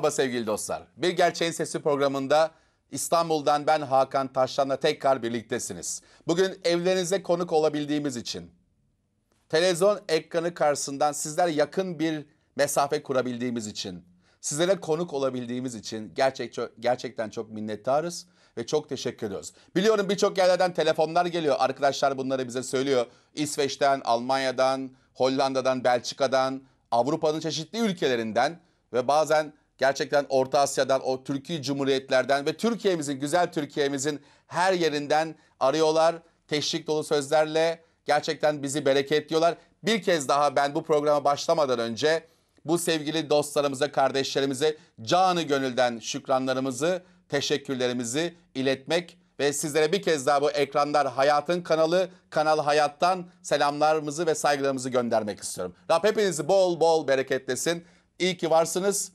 Merhaba sevgili dostlar. Bir Gerçeğin Sesi programında İstanbul'dan ben Hakan Taşlan'la tekrar birliktesiniz. Bugün evlerinize konuk olabildiğimiz için televizyon ekranı karşısından sizler yakın bir mesafe kurabildiğimiz için sizlere konuk olabildiğimiz için gerçek, gerçekten çok minnettarız ve çok teşekkür ediyoruz. Biliyorum birçok yerlerden telefonlar geliyor. Arkadaşlar bunları bize söylüyor. İsveç'ten, Almanya'dan, Hollanda'dan, Belçika'dan, Avrupa'nın çeşitli ülkelerinden ve bazen Gerçekten Orta Asya'dan, o Türkiye Cumhuriyetlerden ve Türkiye'mizin, güzel Türkiye'mizin her yerinden arıyorlar. Teşvik dolu sözlerle gerçekten bizi bereketliyorlar. Bir kez daha ben bu programa başlamadan önce bu sevgili dostlarımıza, kardeşlerimize canı gönülden şükranlarımızı, teşekkürlerimizi iletmek ve sizlere bir kez daha bu ekranlar Hayatın kanalı, Kanal Hayat'tan selamlarımızı ve saygılarımızı göndermek istiyorum. Rab hepinizi bol bol bereketlesin. İyi ki varsınız.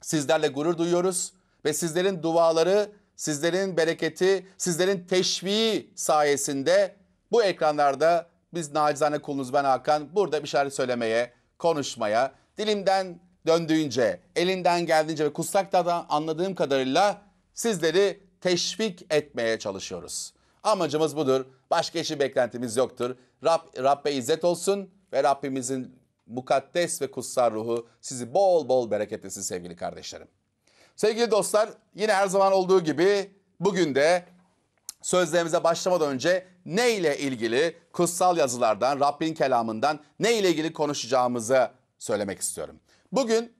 Sizlerle gurur duyuyoruz ve sizlerin duaları, sizlerin bereketi, sizlerin teşviği sayesinde bu ekranlarda biz nacizane kulunuz ben Hakan burada bir şeyler söylemeye, konuşmaya, dilimden döndüğünce, elinden geldiğince ve kutsaktadan anladığım kadarıyla sizleri teşvik etmeye çalışıyoruz. Amacımız budur. Başka işi beklentimiz yoktur. Rab, Rabbe izzet olsun ve Rabbimizin mukaddes ve kutsal ruhu sizi bol bol bereketlesin sevgili kardeşlerim. Sevgili dostlar yine her zaman olduğu gibi bugün de sözlerimize başlamadan önce ne ile ilgili kutsal yazılardan, Rabbin kelamından ne ile ilgili konuşacağımızı söylemek istiyorum. Bugün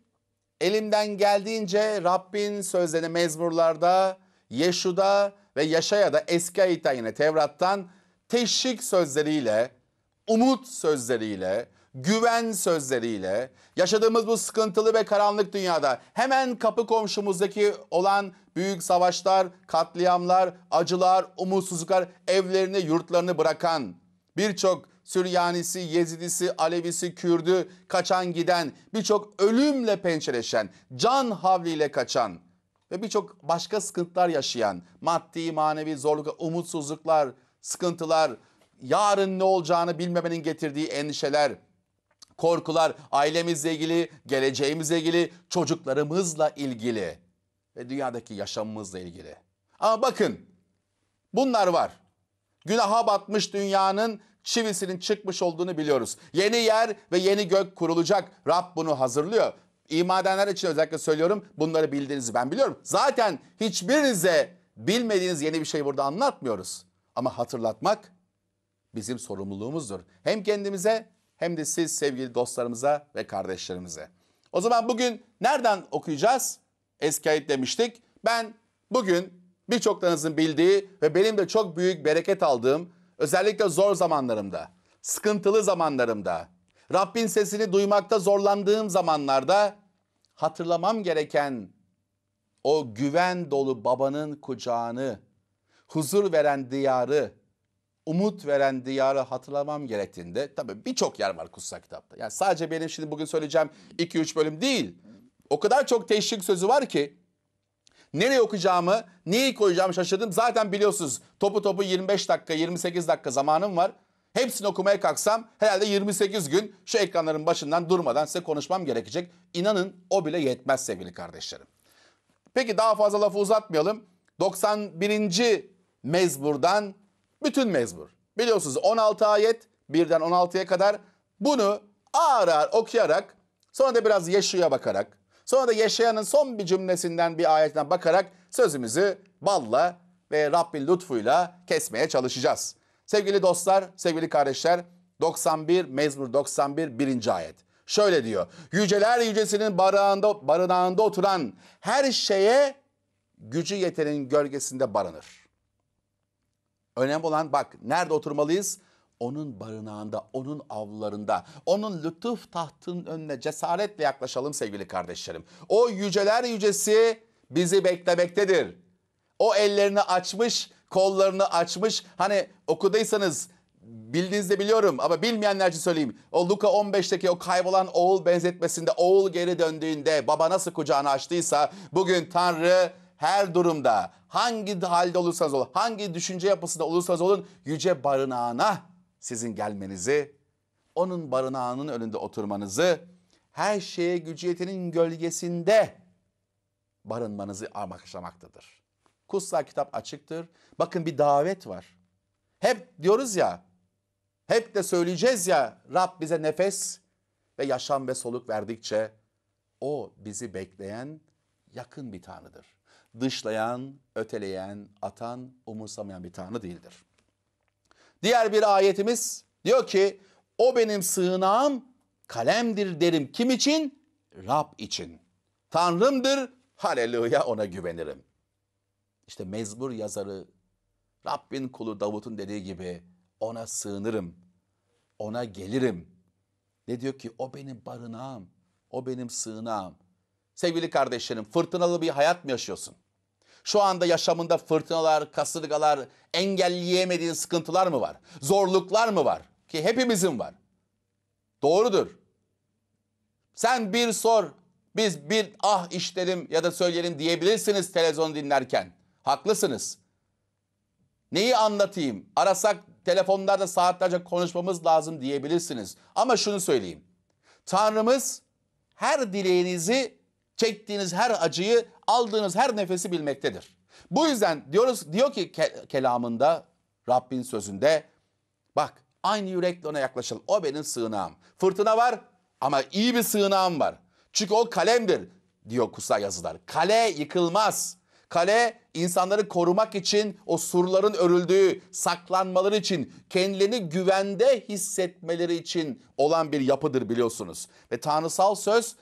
elimden geldiğince Rabbin sözlerini mezmurlarda, Yeşu'da ve Yaşaya'da eski ayetten yine Tevrat'tan teşvik sözleriyle, umut sözleriyle, güven sözleriyle yaşadığımız bu sıkıntılı ve karanlık dünyada hemen kapı komşumuzdaki olan büyük savaşlar, katliamlar, acılar, umutsuzluklar evlerini, yurtlarını bırakan birçok Süryanisi, Yezidisi, Alevisi, Kürdü kaçan giden, birçok ölümle pençeleşen, can havliyle kaçan ve birçok başka sıkıntılar yaşayan, maddi, manevi zorluklar, umutsuzluklar, sıkıntılar, yarın ne olacağını bilmemenin getirdiği endişeler, korkular ailemizle ilgili, geleceğimizle ilgili, çocuklarımızla ilgili ve dünyadaki yaşamımızla ilgili. Ama bakın bunlar var. Günaha batmış dünyanın çivisinin çıkmış olduğunu biliyoruz. Yeni yer ve yeni gök kurulacak. Rab bunu hazırlıyor. İmadenler için özellikle söylüyorum bunları bildiğinizi ben biliyorum. Zaten hiçbirinize bilmediğiniz yeni bir şey burada anlatmıyoruz. Ama hatırlatmak bizim sorumluluğumuzdur. Hem kendimize hem de siz sevgili dostlarımıza ve kardeşlerimize. O zaman bugün nereden okuyacağız? Eski ayet demiştik. Ben bugün birçoklarınızın bildiği ve benim de çok büyük bereket aldığım özellikle zor zamanlarımda, sıkıntılı zamanlarımda, Rabbin sesini duymakta zorlandığım zamanlarda hatırlamam gereken o güven dolu babanın kucağını, huzur veren diyarı, umut veren diyarı hatırlamam gerektiğinde tabii birçok yer var kutsal kitapta. Yani sadece benim şimdi bugün söyleyeceğim 2-3 bölüm değil. O kadar çok teşvik sözü var ki nereye okuyacağımı, neyi koyacağımı şaşırdım. Zaten biliyorsunuz topu topu 25 dakika, 28 dakika zamanım var. Hepsini okumaya kalksam herhalde 28 gün şu ekranların başından durmadan size konuşmam gerekecek. İnanın o bile yetmez sevgili kardeşlerim. Peki daha fazla lafı uzatmayalım. 91. mezburdan bütün mezbur. Biliyorsunuz 16 ayet birden 16'ya kadar bunu ağır ağır okuyarak sonra da biraz Yeşu'ya bakarak sonra da yaşaya'nın son bir cümlesinden bir ayetten bakarak sözümüzü balla ve Rabbin lütfuyla kesmeye çalışacağız. Sevgili dostlar, sevgili kardeşler 91 mezbur, 91 birinci ayet. Şöyle diyor. Yüceler yücesinin barınağında barınağında oturan her şeye gücü yeterin gölgesinde barınır. Önemli olan bak nerede oturmalıyız? Onun barınağında, onun avlarında, onun lütuf tahtının önüne cesaretle yaklaşalım sevgili kardeşlerim. O yüceler yücesi bizi beklemektedir. O ellerini açmış, kollarını açmış. Hani okudaysanız bildiğinizde biliyorum ama bilmeyenler için söyleyeyim. O Luka 15'teki o kaybolan oğul benzetmesinde oğul geri döndüğünde baba nasıl kucağını açtıysa bugün Tanrı her durumda hangi halde olursanız olun, hangi düşünce yapısında olursanız olun yüce barınağına sizin gelmenizi, onun barınağının önünde oturmanızı, her şeye gücü yetenin gölgesinde barınmanızı amaçlamaktadır. Kutsal kitap açıktır. Bakın bir davet var. Hep diyoruz ya, hep de söyleyeceğiz ya Rab bize nefes ve yaşam ve soluk verdikçe o bizi bekleyen yakın bir tanrıdır dışlayan, öteleyen, atan, umursamayan bir tanrı değildir. Diğer bir ayetimiz diyor ki o benim sığınağım kalemdir derim kim için? Rab için. Tanrımdır haleluya ona güvenirim. İşte mezbur yazarı Rabbin kulu Davut'un dediği gibi ona sığınırım, ona gelirim. Ne diyor ki o benim barınağım, o benim sığınağım. Sevgili kardeşlerim fırtınalı bir hayat mı yaşıyorsun? Şu anda yaşamında fırtınalar, kasırgalar, engelleyemediğin sıkıntılar mı var? Zorluklar mı var? Ki hepimizin var. Doğrudur. Sen bir sor, biz bir ah işlerim ya da söyleyelim diyebilirsiniz televizyon dinlerken. Haklısınız. Neyi anlatayım? Arasak telefonlarda saatlerce konuşmamız lazım diyebilirsiniz. Ama şunu söyleyeyim. Tanrımız her dileğinizi çektiğiniz her acıyı, aldığınız her nefesi bilmektedir. Bu yüzden diyoruz diyor ki ke- kelamında Rabbin sözünde bak aynı yürekle ona yaklaşalım. O benim sığınağım. Fırtına var ama iyi bir sığınağım var. Çünkü o kalemdir diyor kutsal yazılar. Kale yıkılmaz. Kale insanları korumak için o surların örüldüğü, saklanmaları için, kendilerini güvende hissetmeleri için olan bir yapıdır biliyorsunuz. Ve tanrısal söz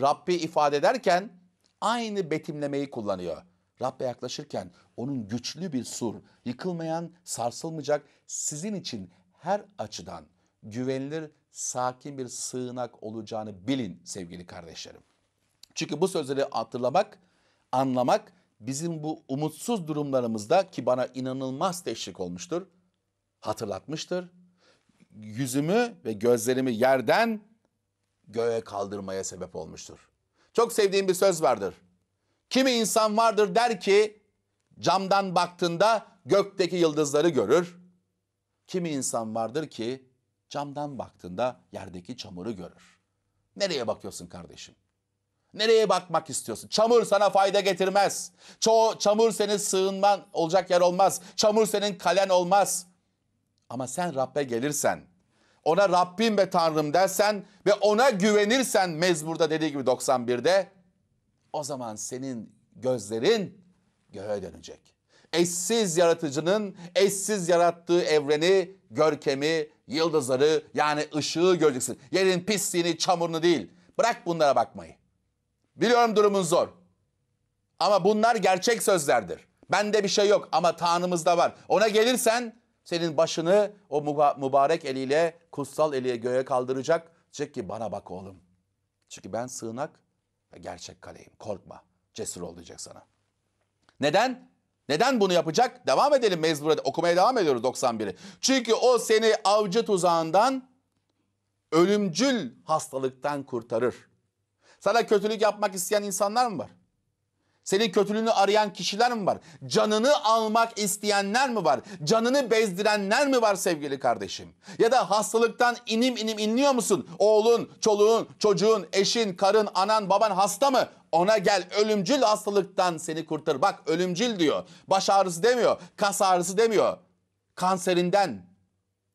Rabbi ifade ederken aynı betimlemeyi kullanıyor. Rabbe yaklaşırken onun güçlü bir sur, yıkılmayan, sarsılmayacak, sizin için her açıdan güvenilir, sakin bir sığınak olacağını bilin sevgili kardeşlerim. Çünkü bu sözleri hatırlamak, anlamak bizim bu umutsuz durumlarımızda ki bana inanılmaz teşvik olmuştur, hatırlatmıştır. Yüzümü ve gözlerimi yerden göğe kaldırmaya sebep olmuştur. Çok sevdiğim bir söz vardır. Kimi insan vardır der ki camdan baktığında gökteki yıldızları görür. Kimi insan vardır ki camdan baktığında yerdeki çamuru görür. Nereye bakıyorsun kardeşim? Nereye bakmak istiyorsun? Çamur sana fayda getirmez. Ço çamur senin sığınman olacak yer olmaz. Çamur senin kalen olmaz. Ama sen Rab'be gelirsen, ona Rabbim ve Tanrım dersen ve ona güvenirsen mezburda dediği gibi 91'de o zaman senin gözlerin göğe dönecek. Eşsiz yaratıcının eşsiz yarattığı evreni, görkemi, yıldızları yani ışığı göreceksin. Yerin pisliğini, çamurunu değil. Bırak bunlara bakmayı. Biliyorum durumun zor. Ama bunlar gerçek sözlerdir. Bende bir şey yok ama Tanrımızda var. Ona gelirsen senin başını o mübarek eliyle, kutsal eliye göğe kaldıracak. Diyecek ki bana bak oğlum. Çünkü ben sığınak ve gerçek kaleyim. Korkma, cesur ol diyecek sana. Neden? Neden bunu yapacak? Devam edelim mecbur okumaya devam ediyoruz 91'i. Çünkü o seni avcı tuzağından ölümcül hastalıktan kurtarır. Sana kötülük yapmak isteyen insanlar mı var? Senin kötülüğünü arayan kişiler mi var? Canını almak isteyenler mi var? Canını bezdirenler mi var sevgili kardeşim? Ya da hastalıktan inim inim inliyor musun? Oğlun, çoluğun, çocuğun, eşin, karın, anan, baban hasta mı? Ona gel ölümcül hastalıktan seni kurtar. Bak ölümcül diyor. Baş ağrısı demiyor, kas ağrısı demiyor. Kanserinden,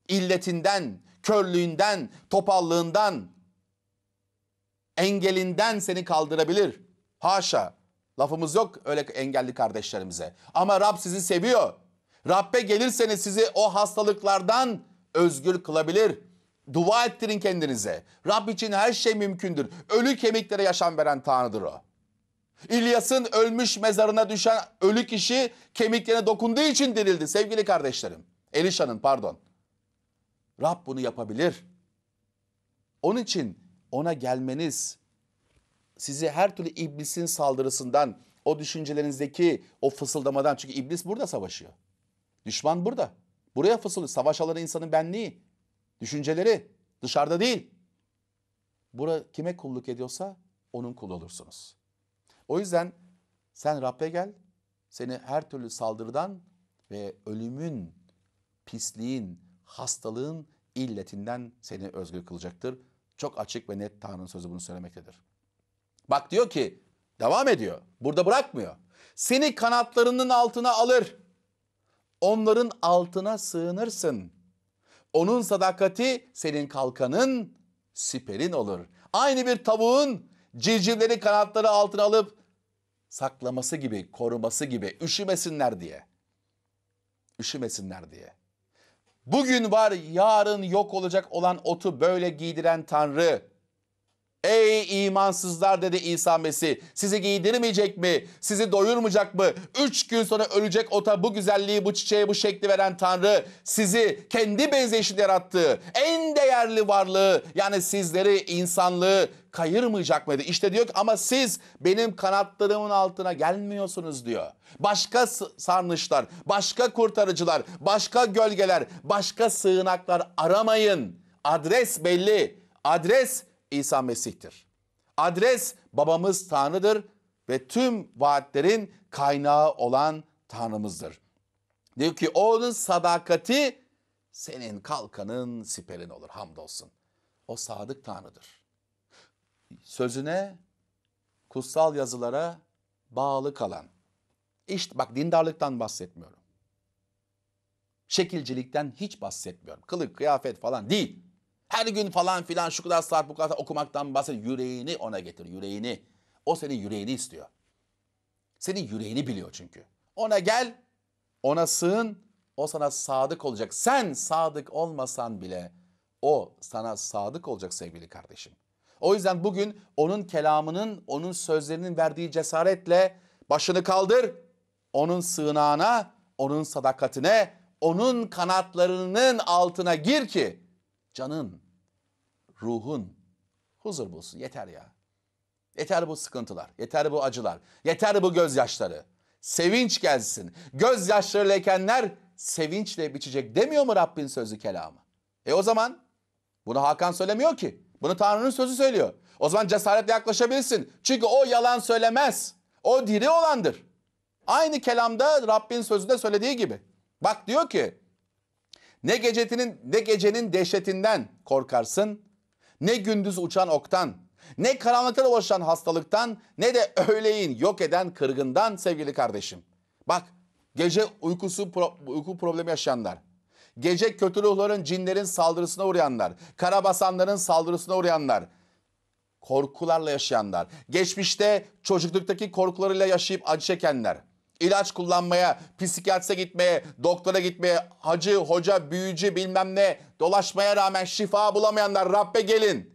illetinden, körlüğünden, topallığından, engelinden seni kaldırabilir. Haşa. Lafımız yok öyle engelli kardeşlerimize. Ama Rab sizi seviyor. Rabbe gelirseniz sizi o hastalıklardan özgür kılabilir. Dua ettirin kendinize. Rab için her şey mümkündür. Ölü kemiklere yaşam veren Tanrı'dır o. İlyas'ın ölmüş mezarına düşen ölü kişi kemiklerine dokunduğu için dirildi sevgili kardeşlerim. Elişan'ın pardon. Rab bunu yapabilir. Onun için ona gelmeniz, sizi her türlü iblisin saldırısından, o düşüncelerinizdeki o fısıldamadan çünkü iblis burada savaşıyor. Düşman burada. Buraya fısıldıyor. Savaş alanı insanın benliği, düşünceleri dışarıda değil. Bura kime kulluk ediyorsa onun kulu olursunuz. O yüzden sen Rab'be gel. Seni her türlü saldırıdan ve ölümün, pisliğin, hastalığın illetinden seni özgür kılacaktır. Çok açık ve net Tanrı'nın sözü bunu söylemektedir. Bak diyor ki devam ediyor. Burada bırakmıyor. Seni kanatlarının altına alır. Onların altına sığınırsın. Onun sadakati senin kalkanın, siperin olur. Aynı bir tavuğun civcivleri kanatları altına alıp saklaması gibi, koruması gibi, üşümesinler diye. Üşümesinler diye. Bugün var, yarın yok olacak olan otu böyle giydiren Tanrı Ey imansızlar dedi İsa Mesih. Sizi giydirmeyecek mi? Sizi doyurmayacak mı? Üç gün sonra ölecek ota bu güzelliği, bu çiçeği, bu şekli veren Tanrı sizi kendi benzeyişinde yarattı. En değerli varlığı yani sizleri, insanlığı kayırmayacak mıydı? İşte diyor ki ama siz benim kanatlarımın altına gelmiyorsunuz diyor. Başka sarnışlar, başka kurtarıcılar, başka gölgeler, başka sığınaklar aramayın. Adres belli. Adres İsa Mesih'tir. Adres babamız Tanrı'dır ve tüm vaatlerin kaynağı olan Tanrımızdır. Diyor ki onun sadakati senin kalkanın siperin olur hamdolsun. O sadık Tanrı'dır. Sözüne, kutsal yazılara bağlı kalan. İşte bak dindarlıktan bahsetmiyorum. Şekilcilikten hiç bahsetmiyorum. Kılık, kıyafet falan değil. Her gün falan filan şu kadar saat bu kadar okumaktan bahset. Yüreğini ona getir yüreğini. O senin yüreğini istiyor. Senin yüreğini biliyor çünkü. Ona gel, ona sığın, o sana sadık olacak. Sen sadık olmasan bile o sana sadık olacak sevgili kardeşim. O yüzden bugün onun kelamının, onun sözlerinin verdiği cesaretle başını kaldır. Onun sığınağına, onun sadakatine, onun kanatlarının altına gir ki canın, ruhun huzur bulsun. Yeter ya. Yeter bu sıkıntılar, yeter bu acılar, yeter bu gözyaşları. Sevinç gelsin. Gözyaşları lekenler sevinçle biçecek demiyor mu Rabbin sözü kelamı? E o zaman bunu Hakan söylemiyor ki. Bunu Tanrı'nın sözü söylüyor. O zaman cesaretle yaklaşabilirsin. Çünkü o yalan söylemez. O diri olandır. Aynı kelamda Rabbin sözünde söylediği gibi. Bak diyor ki ne gecetinin ne gecenin dehşetinden korkarsın, ne gündüz uçan oktan, ne karanlıkta dolaşan hastalıktan, ne de öğleyin yok eden kırgından sevgili kardeşim. Bak gece uykusu pro, uyku problemi yaşayanlar, gece kötü ruhların, cinlerin saldırısına uğrayanlar, karabasanların saldırısına uğrayanlar, korkularla yaşayanlar, geçmişte çocukluktaki korkularıyla yaşayıp acı çekenler, ilaç kullanmaya, psikiyatrise gitmeye, doktora gitmeye, hacı, hoca, büyücü bilmem ne dolaşmaya rağmen şifa bulamayanlar Rabbe gelin.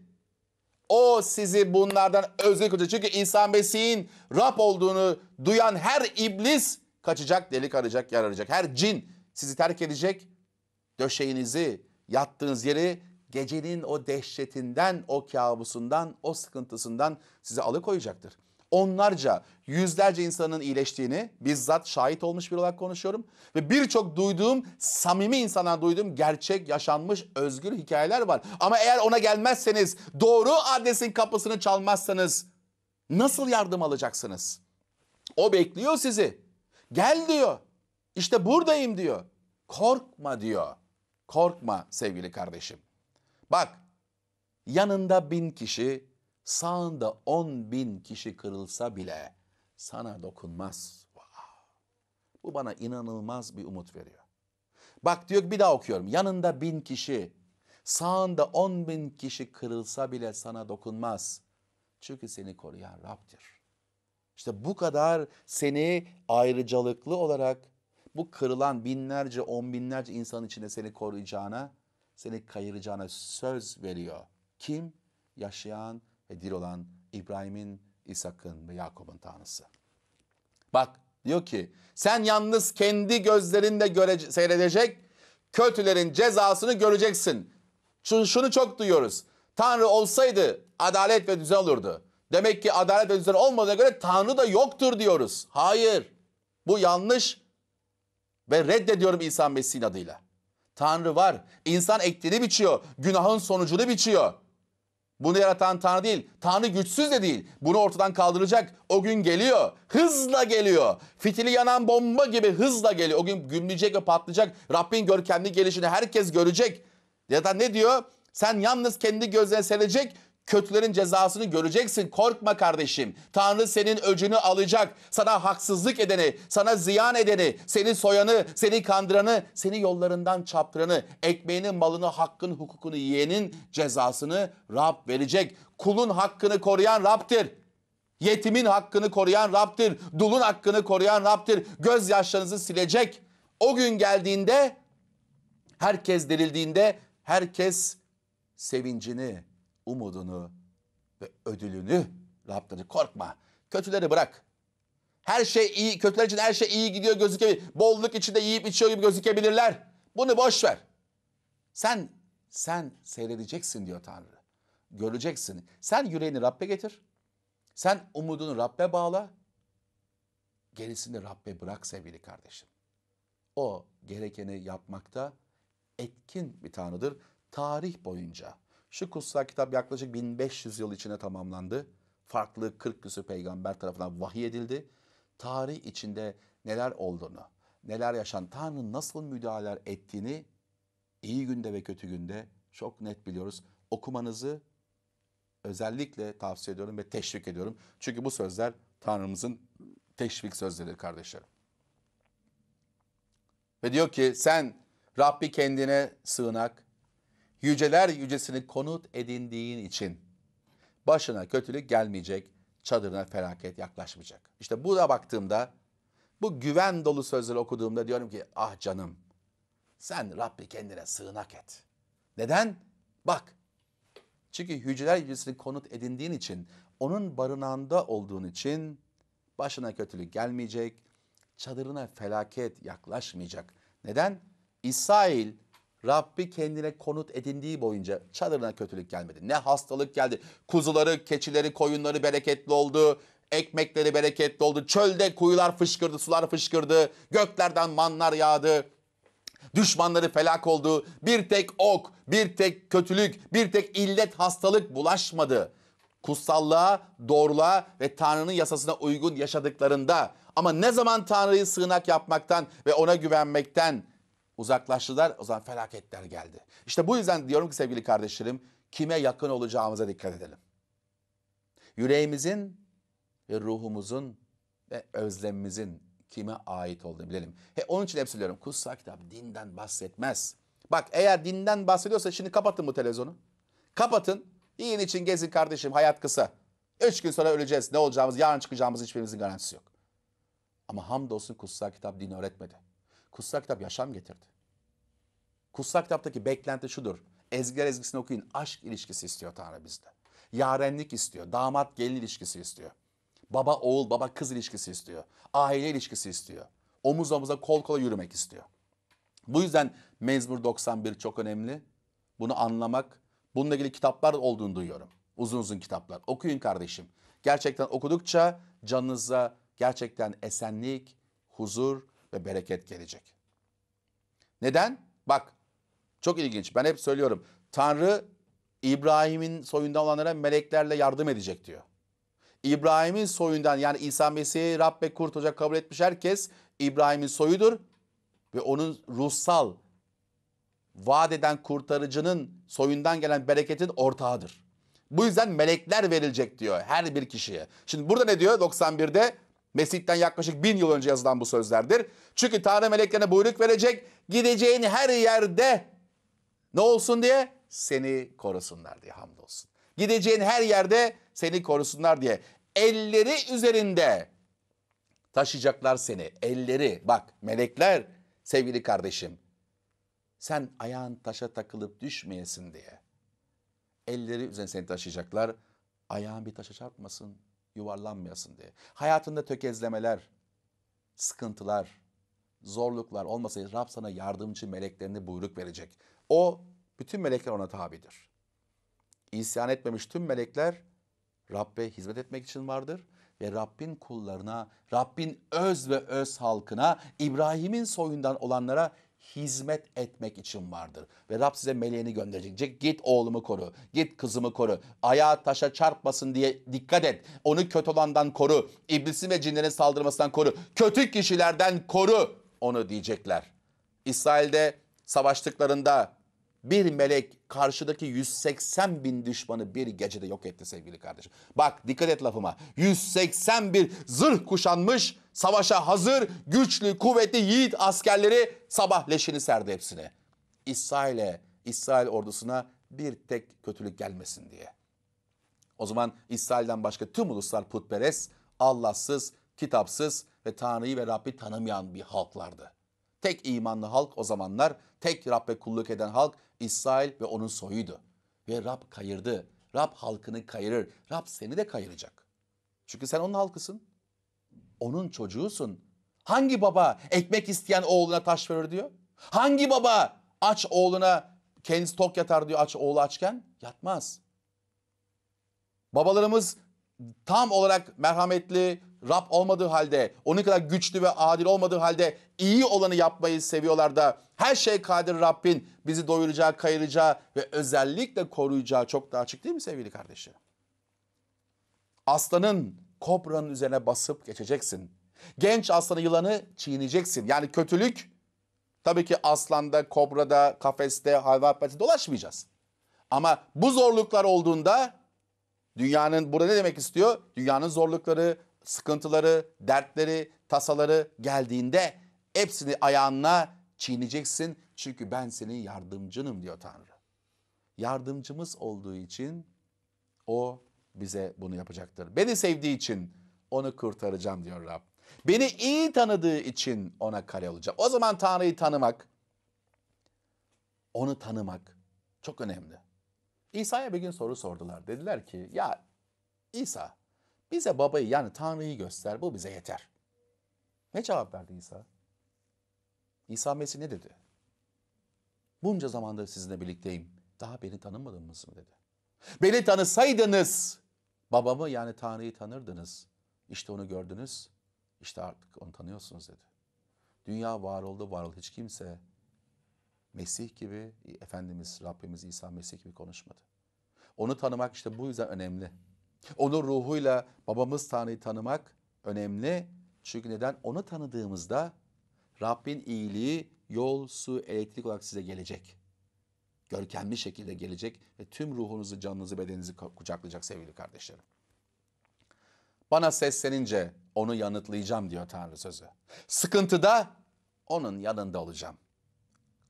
O sizi bunlardan özgür kılacak. Çünkü İsa Mesih'in Rab olduğunu duyan her iblis kaçacak, delik arayacak, yer arayacak. Her cin sizi terk edecek. Döşeğinizi, yattığınız yeri gecenin o dehşetinden, o kabusundan, o sıkıntısından sizi alıkoyacaktır onlarca, yüzlerce insanın iyileştiğini bizzat şahit olmuş bir olarak konuşuyorum. Ve birçok duyduğum, samimi insandan duyduğum gerçek yaşanmış özgür hikayeler var. Ama eğer ona gelmezseniz, doğru adresin kapısını çalmazsanız nasıl yardım alacaksınız? O bekliyor sizi. Gel diyor. İşte buradayım diyor. Korkma diyor. Korkma sevgili kardeşim. Bak yanında bin kişi sağında on bin kişi kırılsa bile sana dokunmaz. Wow. Bu bana inanılmaz bir umut veriyor. Bak diyor bir daha okuyorum. Yanında bin kişi, sağında on bin kişi kırılsa bile sana dokunmaz. Çünkü seni koruyan Rab'dir. İşte bu kadar seni ayrıcalıklı olarak bu kırılan binlerce, on binlerce insan içinde seni koruyacağına, seni kayıracağına söz veriyor. Kim? Yaşayan ve olan İbrahim'in, İshak'ın ve Yakob'un tanrısı. Bak diyor ki sen yalnız kendi gözlerinde göre, seyredecek kötülerin cezasını göreceksin. Çünkü şunu çok duyuyoruz. Tanrı olsaydı adalet ve düzen olurdu. Demek ki adalet ve düzen olmadığına göre Tanrı da yoktur diyoruz. Hayır bu yanlış ve reddediyorum İsa Mesih'in adıyla. Tanrı var. İnsan ektiğini biçiyor. Günahın sonucunu biçiyor. Bunu yaratan Tanrı değil. Tanrı güçsüz de değil. Bunu ortadan kaldıracak o gün geliyor. Hızla geliyor. Fitili yanan bomba gibi hızla geliyor. O gün gümleyecek ve patlayacak. Rabbin görkemli gelişini herkes görecek. Ya da ne diyor? Sen yalnız kendi gözlerine serecek Kötülerin cezasını göreceksin. Korkma kardeşim. Tanrı senin öcünü alacak. Sana haksızlık edeni, sana ziyan edeni, seni soyanı, seni kandıranı, seni yollarından çaptıranı, ekmeğini, malını, hakkın, hukukunu yiyenin cezasını Rab verecek. Kulun hakkını koruyan Rab'dir. Yetimin hakkını koruyan Rab'dir. Dulun hakkını koruyan Rab'dir. Gözyaşlarınızı silecek. O gün geldiğinde herkes dirildiğinde herkes sevincini umudunu ve ödülünü Rab'dadır. Korkma. Kötüleri bırak. Her şey iyi, kötüler için her şey iyi gidiyor gözükebilir. Bolluk içinde yiyip içiyor gibi gözükebilirler. Bunu boş ver. Sen, sen seyredeceksin diyor Tanrı. Göreceksin. Sen yüreğini Rab'be getir. Sen umudunu Rab'be bağla. Gerisini Rab'be bırak sevgili kardeşim. O gerekeni yapmakta etkin bir Tanrıdır. Tarih boyunca şu kutsal kitap yaklaşık 1500 yıl içinde tamamlandı. Farklı 40 küsur peygamber tarafından vahiy edildi. Tarih içinde neler olduğunu, neler yaşan, Tanrı nasıl müdahaleler ettiğini iyi günde ve kötü günde çok net biliyoruz. Okumanızı özellikle tavsiye ediyorum ve teşvik ediyorum. Çünkü bu sözler Tanrımızın teşvik sözleri kardeşlerim. Ve diyor ki sen Rabbi kendine sığınak, yüceler yücesini konut edindiğin için başına kötülük gelmeyecek, çadırına felaket yaklaşmayacak. İşte bu da baktığımda bu güven dolu sözleri okuduğumda diyorum ki ah canım sen Rabbi kendine sığınak et. Neden? Bak çünkü hücreler yücesini konut edindiğin için onun barınağında olduğun için başına kötülük gelmeyecek, çadırına felaket yaklaşmayacak. Neden? İsrail Rabbi kendine konut edindiği boyunca çadırına kötülük gelmedi. Ne hastalık geldi. Kuzuları, keçileri, koyunları bereketli oldu. Ekmekleri bereketli oldu. Çölde kuyular fışkırdı, sular fışkırdı. Göklerden manlar yağdı. Düşmanları felak oldu. Bir tek ok, bir tek kötülük, bir tek illet hastalık bulaşmadı. Kutsallığa, doğruluğa ve Tanrı'nın yasasına uygun yaşadıklarında ama ne zaman Tanrı'yı sığınak yapmaktan ve ona güvenmekten uzaklaştılar. O zaman felaketler geldi. İşte bu yüzden diyorum ki sevgili kardeşlerim kime yakın olacağımıza dikkat edelim. Yüreğimizin ve ruhumuzun ve özlemimizin kime ait olduğunu bilelim. He, onun için hep söylüyorum kutsal kitap dinden bahsetmez. Bak eğer dinden bahsediyorsa şimdi kapatın bu televizyonu. Kapatın. İyin için gezin kardeşim hayat kısa. Üç gün sonra öleceğiz. Ne olacağımız yarın çıkacağımız hiçbirimizin garantisi yok. Ama hamdolsun kutsal kitap dini öğretmedi. Kutsal kitap yaşam getirdi. Kutsal kitaptaki beklenti şudur. Ezgiler ezgisini okuyun. Aşk ilişkisi istiyor Tanrı bizde. Yarenlik istiyor. Damat gelin ilişkisi istiyor. Baba oğul baba kız ilişkisi istiyor. Aile ilişkisi istiyor. Omuz omuza kol kola yürümek istiyor. Bu yüzden Mezmur 91 çok önemli. Bunu anlamak. Bununla ilgili kitaplar olduğunu duyuyorum. Uzun uzun kitaplar. Okuyun kardeşim. Gerçekten okudukça canınıza gerçekten esenlik, huzur ve bereket gelecek. Neden? Bak çok ilginç. Ben hep söylüyorum. Tanrı İbrahim'in soyundan olanlara meleklerle yardım edecek diyor. İbrahim'in soyundan yani İsa Mesih'i Rab ve kurtulacak kabul etmiş herkes İbrahim'in soyudur ve onun ruhsal vaat eden kurtarıcının soyundan gelen bereketin ortağıdır. Bu yüzden melekler verilecek diyor her bir kişiye. Şimdi burada ne diyor 91'de? Mesih'ten yaklaşık bin yıl önce yazılan bu sözlerdir. Çünkü Tanrı meleklerine buyruk verecek. Gideceğin her yerde ne olsun diye? Seni korusunlar diye hamdolsun. Gideceğin her yerde seni korusunlar diye. Elleri üzerinde taşıyacaklar seni. Elleri bak melekler sevgili kardeşim. Sen ayağın taşa takılıp düşmeyesin diye. Elleri üzerine seni taşıyacaklar. Ayağın bir taşa çarpmasın yuvarlanmayasın diye. Hayatında tökezlemeler, sıkıntılar, zorluklar olmasaydı Rab sana yardımcı meleklerini buyruk verecek. O bütün melekler ona tabidir. İsyan etmemiş tüm melekler Rabbe hizmet etmek için vardır ve Rabbin kullarına, Rabbin öz ve öz halkına, İbrahim'in soyundan olanlara hizmet etmek için vardır. Ve Rab size meleğini gönderecek. Git oğlumu koru, git kızımı koru. Ayağa taşa çarpmasın diye dikkat et. Onu kötü olandan koru. İblisin ve cinlerin saldırmasından koru. Kötü kişilerden koru onu diyecekler. İsrail'de savaştıklarında bir melek karşıdaki 180 bin düşmanı bir gecede yok etti sevgili kardeşim. Bak dikkat et lafıma. 180 bir zırh kuşanmış, savaşa hazır, güçlü, kuvvetli yiğit askerleri sabah leşini serdi hepsine. İsrail'e, İsrail ordusuna bir tek kötülük gelmesin diye. O zaman İsrail'den başka tüm uluslar putperest, Allahsız, kitapsız ve Tanrı'yı ve Rabbi tanımayan bir halklardı. Tek imanlı halk o zamanlar tek Rab'be kulluk eden halk İsrail ve onun soyuydu. Ve Rab kayırdı. Rab halkını kayırır. Rab seni de kayıracak. Çünkü sen onun halkısın. Onun çocuğusun. Hangi baba ekmek isteyen oğluna taş verir diyor? Hangi baba aç oğluna kendisi tok yatar diyor aç oğlu açken? Yatmaz. Babalarımız tam olarak merhametli, Rab olmadığı halde, onun kadar güçlü ve adil olmadığı halde iyi olanı yapmayı seviyorlar da her şey kadir Rabbin bizi doyuracağı, kayıracağı ve özellikle koruyacağı çok daha açık değil mi sevgili kardeşlerim? Aslanın kobranın üzerine basıp geçeceksin. Genç aslanı yılanı çiğneyeceksin. Yani kötülük tabii ki aslanda, kobrada, kafeste, hayvan dolaşmayacağız. Ama bu zorluklar olduğunda dünyanın burada ne demek istiyor? Dünyanın zorlukları, sıkıntıları, dertleri, tasaları geldiğinde hepsini ayağına çiğneyeceksin. Çünkü ben senin yardımcınım diyor Tanrı. Yardımcımız olduğu için o bize bunu yapacaktır. Beni sevdiği için onu kurtaracağım diyor Rab. Beni iyi tanıdığı için ona kale olacağım. O zaman Tanrı'yı tanımak, onu tanımak çok önemli. İsa'ya bir gün soru sordular. Dediler ki ya İsa bize babayı yani Tanrı'yı göster bu bize yeter. Ne cevap verdi İsa? İsa Mesih ne dedi? Bunca zamandır sizinle birlikteyim. Daha beni tanımadınız mı dedi. Beni tanısaydınız babamı yani Tanrı'yı tanırdınız. İşte onu gördünüz. İşte artık onu tanıyorsunuz dedi. Dünya var oldu var oldu. Hiç kimse Mesih gibi Efendimiz Rabbimiz İsa Mesih gibi konuşmadı. Onu tanımak işte bu yüzden önemli. Onun ruhuyla babamız Tanrı'yı tanımak önemli. Çünkü neden? Onu tanıdığımızda Rabbin iyiliği yol, su, elektrik olarak size gelecek. Görkemli şekilde gelecek ve tüm ruhunuzu, canınızı, bedeninizi kucaklayacak sevgili kardeşlerim. Bana seslenince onu yanıtlayacağım diyor Tanrı sözü. Sıkıntıda onun yanında olacağım.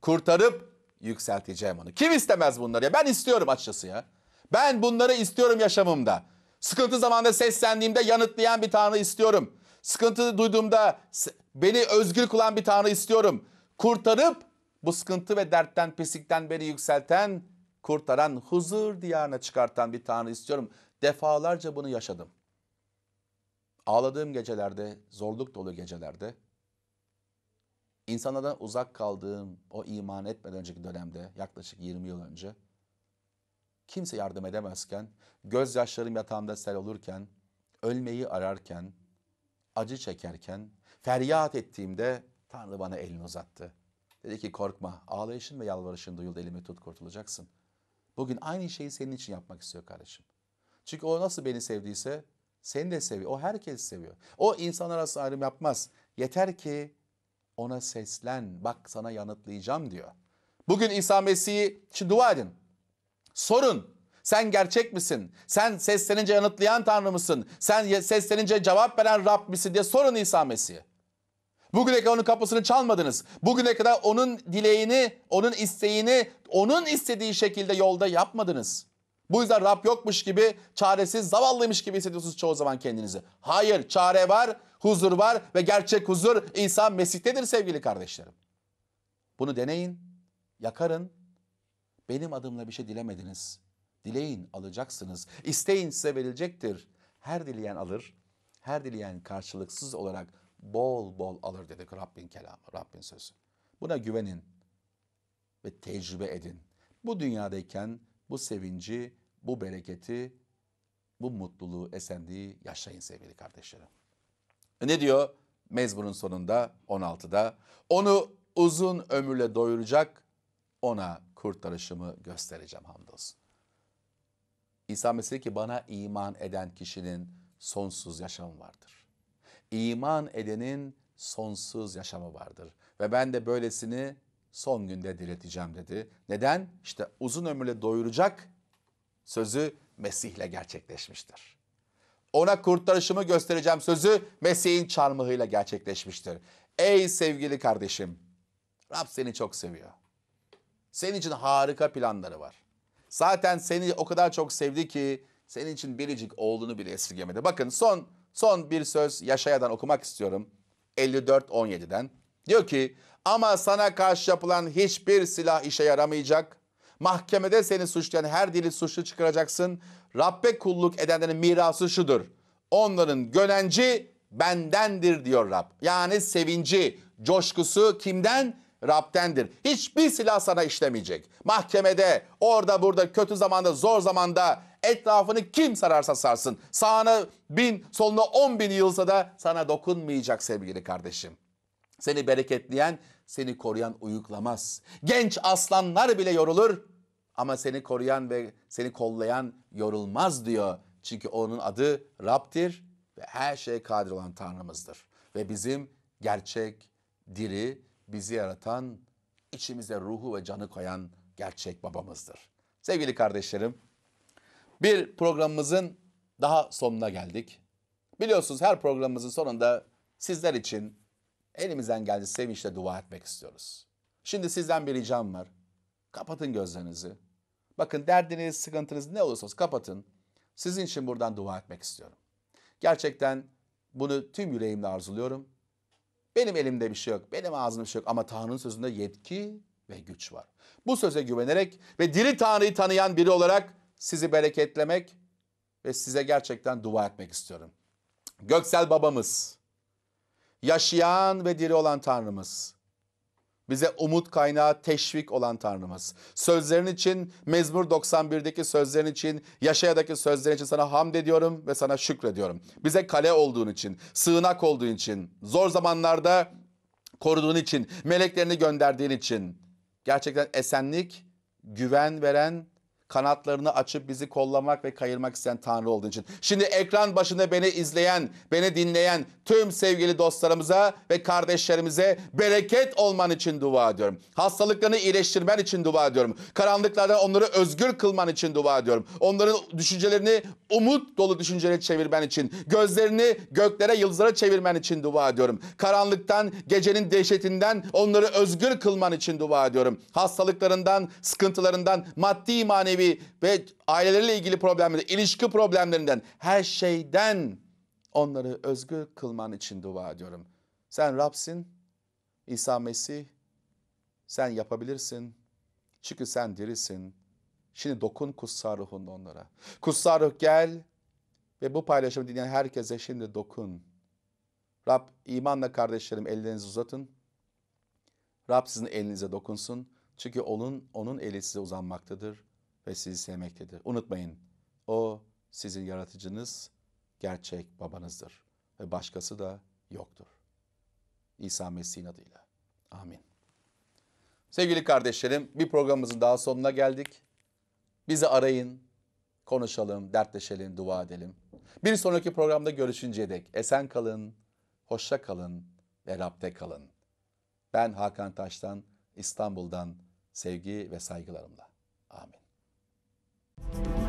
Kurtarıp yükselteceğim onu. Kim istemez bunları ya? Ben istiyorum açıkçası ya. Ben bunları istiyorum yaşamımda. Sıkıntı zamanında seslendiğimde yanıtlayan bir Tanrı istiyorum. Sıkıntı duyduğumda beni özgür kılan bir Tanrı istiyorum. Kurtarıp bu sıkıntı ve dertten, pislikten beni yükselten, kurtaran, huzur diyarına çıkartan bir Tanrı istiyorum. Defalarca bunu yaşadım. Ağladığım gecelerde, zorluk dolu gecelerde, insanlardan uzak kaldığım o iman etmeden önceki dönemde, yaklaşık 20 yıl önce, kimse yardım edemezken, gözyaşlarım yatağımda sel olurken, ölmeyi ararken, acı çekerken, feryat ettiğimde Tanrı bana elini uzattı. Dedi ki korkma, ağlayışın ve yalvarışın duyuldu, elimi tut kurtulacaksın. Bugün aynı şeyi senin için yapmak istiyor kardeşim. Çünkü o nasıl beni sevdiyse seni de seviyor. O herkesi seviyor. O insan arası ayrım yapmaz. Yeter ki ona seslen. Bak sana yanıtlayacağım diyor. Bugün İsa Mesih'i için dua edin. Sorun. Sen gerçek misin? Sen seslenince yanıtlayan Tanrı mısın? Sen seslenince cevap veren Rab misin diye sorun İsa Mesih'e. Bugüne kadar onun kapısını çalmadınız. Bugüne kadar onun dileğini, onun isteğini, onun istediği şekilde yolda yapmadınız. Bu yüzden Rab yokmuş gibi, çaresiz, zavallıymış gibi hissediyorsunuz çoğu zaman kendinizi. Hayır, çare var, huzur var ve gerçek huzur İsa Mesih'tedir sevgili kardeşlerim. Bunu deneyin, yakarın benim adımla bir şey dilemediniz. Dileyin alacaksınız. İsteyin size verilecektir. Her dileyen alır. Her dileyen karşılıksız olarak bol bol alır dedik Rabbin kelamı, Rabbin sözü. Buna güvenin ve tecrübe edin. Bu dünyadayken bu sevinci, bu bereketi, bu mutluluğu, esenliği yaşayın sevgili kardeşlerim. Ne diyor? Mezburun sonunda 16'da onu uzun ömürle doyuracak ona kurtarışımı göstereceğim hamdolsun. İsa Mesih ki bana iman eden kişinin sonsuz yaşamı vardır. İman edenin sonsuz yaşamı vardır. Ve ben de böylesini son günde dileteceğim dedi. Neden? İşte uzun ömürle doyuracak sözü Mesih'le gerçekleşmiştir. Ona kurtarışımı göstereceğim sözü Mesih'in çarmıhıyla gerçekleşmiştir. Ey sevgili kardeşim, Rab seni çok seviyor. Senin için harika planları var. Zaten seni o kadar çok sevdi ki senin için biricik oğlunu bile esirgemedi. Bakın son son bir söz Yaşaya'dan okumak istiyorum. 54-17'den. Diyor ki ama sana karşı yapılan hiçbir silah işe yaramayacak. Mahkemede seni suçlayan her dili suçlu çıkaracaksın. Rabbe kulluk edenlerin mirası şudur. Onların gönenci bendendir diyor Rab. Yani sevinci, coşkusu kimden? Rab'tendir. Hiçbir silah sana işlemeyecek. Mahkemede, orada burada, kötü zamanda, zor zamanda etrafını kim sararsa sarsın. Sağına bin, soluna on bin yılsa da sana dokunmayacak sevgili kardeşim. Seni bereketleyen, seni koruyan uyuklamaz. Genç aslanlar bile yorulur ama seni koruyan ve seni kollayan yorulmaz diyor. Çünkü onun adı Rab'dir ve her şeye kadir olan Tanrımızdır. Ve bizim gerçek, diri, bizi yaratan, içimize ruhu ve canı koyan gerçek babamızdır. Sevgili kardeşlerim, bir programımızın daha sonuna geldik. Biliyorsunuz her programımızın sonunda sizler için elimizden geldi sevinçle dua etmek istiyoruz. Şimdi sizden bir ricam var. Kapatın gözlerinizi. Bakın derdiniz, sıkıntınız ne olursa olsun kapatın. Sizin için buradan dua etmek istiyorum. Gerçekten bunu tüm yüreğimle arzuluyorum. Benim elimde bir şey yok, benim ağzımda bir şey yok ama Tanrı'nın sözünde yetki ve güç var. Bu söze güvenerek ve diri Tanrı'yı tanıyan biri olarak sizi bereketlemek ve size gerçekten dua etmek istiyorum. Göksel babamız, yaşayan ve diri olan Tanrımız, bize umut kaynağı teşvik olan Tanrımız. Sözlerin için Mezmur 91'deki sözlerin için Yaşaya'daki sözlerin için sana hamd ediyorum ve sana şükrediyorum. Bize kale olduğun için, sığınak olduğun için, zor zamanlarda koruduğun için, meleklerini gönderdiğin için. Gerçekten esenlik, güven veren kanatlarını açıp bizi kollamak ve kayırmak isteyen Tanrı olduğun için. Şimdi ekran başında beni izleyen, beni dinleyen tüm sevgili dostlarımıza ve kardeşlerimize bereket olman için dua ediyorum. Hastalıklarını iyileştirmen için dua ediyorum. Karanlıklarda onları özgür kılman için dua ediyorum. Onların düşüncelerini umut dolu düşüncelere çevirmen için, gözlerini göklere, yıldızlara çevirmen için dua ediyorum. Karanlıktan, gecenin dehşetinden onları özgür kılman için dua ediyorum. Hastalıklarından, sıkıntılarından, maddi manevi ailevi ve aileleriyle ilgili problemleri, ilişki problemlerinden, her şeyden onları özgür kılman için dua ediyorum. Sen Rab'sin, İsa Mesih, sen yapabilirsin. Çünkü sen dirisin. Şimdi dokun kutsal ruhunda onlara. Kutsal ruh gel ve bu paylaşımı dinleyen herkese şimdi dokun. Rab imanla kardeşlerim ellerinizi uzatın. Rab sizin elinize dokunsun. Çünkü onun onun eli size uzanmaktadır ve sizi sevmektedir. Unutmayın o sizin yaratıcınız, gerçek babanızdır ve başkası da yoktur. İsa Mesih'in adıyla. Amin. Sevgili kardeşlerim bir programımızın daha sonuna geldik. Bizi arayın, konuşalım, dertleşelim, dua edelim. Bir sonraki programda görüşünceye dek esen kalın, hoşça kalın ve Rab'de kalın. Ben Hakan Taş'tan, İstanbul'dan sevgi ve saygılarımla. Amin. Thank you